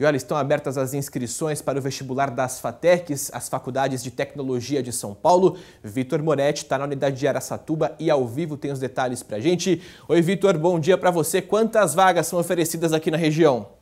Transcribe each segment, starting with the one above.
E olha, estão abertas as inscrições para o vestibular das FATECs, as Faculdades de Tecnologia de São Paulo. Vitor Moretti está na unidade de Aracatuba e ao vivo tem os detalhes para a gente. Oi, Vitor, bom dia para você. Quantas vagas são oferecidas aqui na região?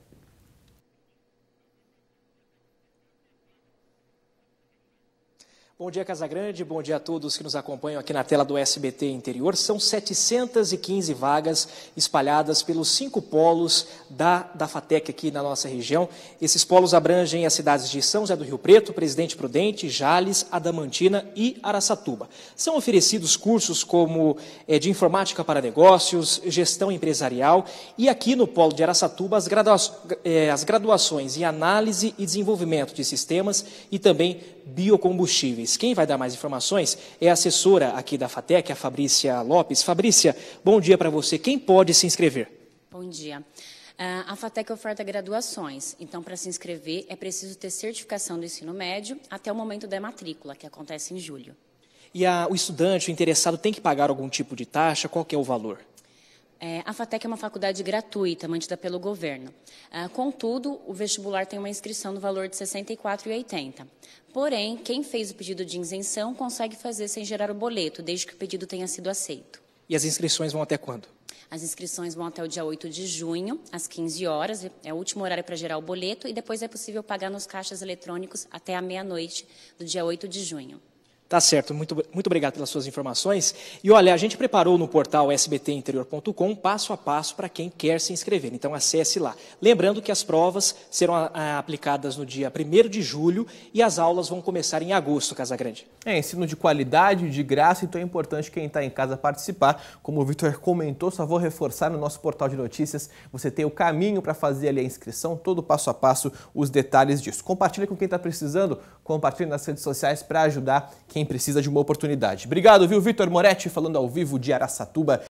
Bom dia, Casagrande. Bom dia a todos que nos acompanham aqui na tela do SBT Interior. São 715 vagas espalhadas pelos cinco polos da, da FATEC aqui na nossa região. Esses polos abrangem as cidades de São José do Rio Preto, Presidente Prudente, Jales, Adamantina e Araçatuba. São oferecidos cursos como é, de informática para negócios, gestão empresarial e aqui no polo de Araçatuba as, gradua é, as graduações em análise e desenvolvimento de sistemas e também biocombustíveis. Quem vai dar mais informações é a assessora aqui da FATEC, a Fabrícia Lopes. Fabrícia, bom dia para você. Quem pode se inscrever? Bom dia. Ah, a FATEC oferta graduações, então para se inscrever é preciso ter certificação do ensino médio até o momento da matrícula, que acontece em julho. E a, o estudante, o interessado, tem que pagar algum tipo de taxa? Qual é o valor? É, a FATEC é uma faculdade gratuita, mantida pelo governo. É, contudo, o vestibular tem uma inscrição no valor de R$ 64,80. Porém, quem fez o pedido de isenção consegue fazer sem gerar o boleto, desde que o pedido tenha sido aceito. E as inscrições vão até quando? As inscrições vão até o dia 8 de junho, às 15 horas, é o último horário para gerar o boleto, e depois é possível pagar nos caixas eletrônicos até a meia-noite do dia 8 de junho. Tá certo, muito, muito obrigado pelas suas informações. E olha, a gente preparou no portal sbtinterior.com passo a passo para quem quer se inscrever, então acesse lá. Lembrando que as provas serão a, ah, a, aplicadas no dia 1 de julho e as aulas vão começar em agosto, Casagrande. É, ensino de qualidade, de graça, então é importante quem está em casa participar. Como o Vitor comentou, só vou reforçar no nosso portal de notícias, você tem o caminho para fazer ali a inscrição, todo passo a passo, os detalhes disso. Compartilhe com quem está precisando, compartilhe nas redes sociais para ajudar quem precisa de uma oportunidade. Obrigado, viu, Vitor Moretti, falando ao vivo de Araçatuba.